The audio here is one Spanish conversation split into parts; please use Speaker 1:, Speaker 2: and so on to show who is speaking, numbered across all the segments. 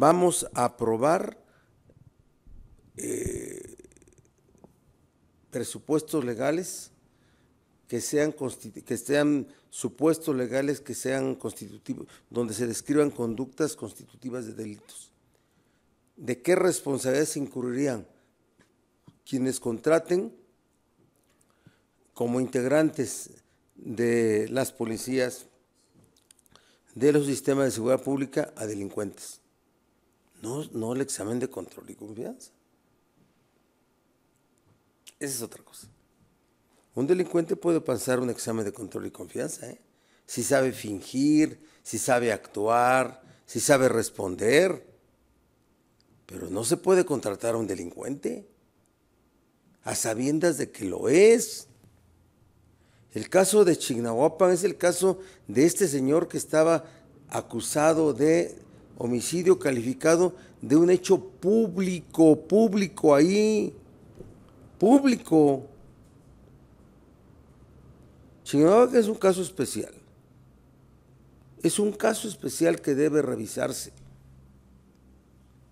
Speaker 1: vamos a aprobar eh, presupuestos legales que sean, supuestos legales que sean constitutivos, donde se describan conductas constitutivas de delitos. ¿De qué responsabilidades incurrirían quienes contraten como integrantes de las policías, de los sistemas de seguridad pública a delincuentes? No, no el examen de control y confianza. Esa es otra cosa. Un delincuente puede pasar un examen de control y confianza, ¿eh? si sabe fingir, si sabe actuar, si sabe responder. Pero no se puede contratar a un delincuente a sabiendas de que lo es. El caso de Chignahuapan es el caso de este señor que estaba acusado de homicidio calificado de un hecho público, público ahí, público. Chinabaca es un caso especial. Es un caso especial que debe revisarse.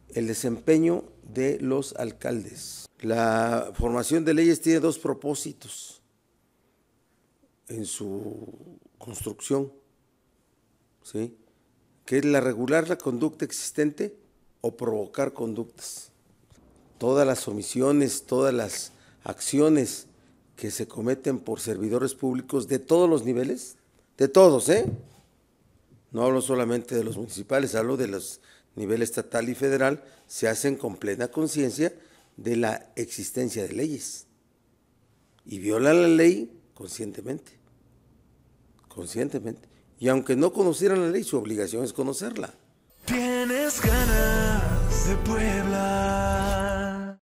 Speaker 1: El desempeño de los alcaldes. La formación de leyes tiene dos propósitos en su construcción. ¿Sí? que es la regular la conducta existente o provocar conductas. Todas las omisiones, todas las acciones que se cometen por servidores públicos de todos los niveles, de todos, ¿eh? No hablo solamente de los municipales, hablo de los niveles estatal y federal, se hacen con plena conciencia de la existencia de leyes y violan la ley conscientemente, conscientemente. Y aunque no conocieran la ley, su obligación es conocerla. Tienes ganas de Puebla.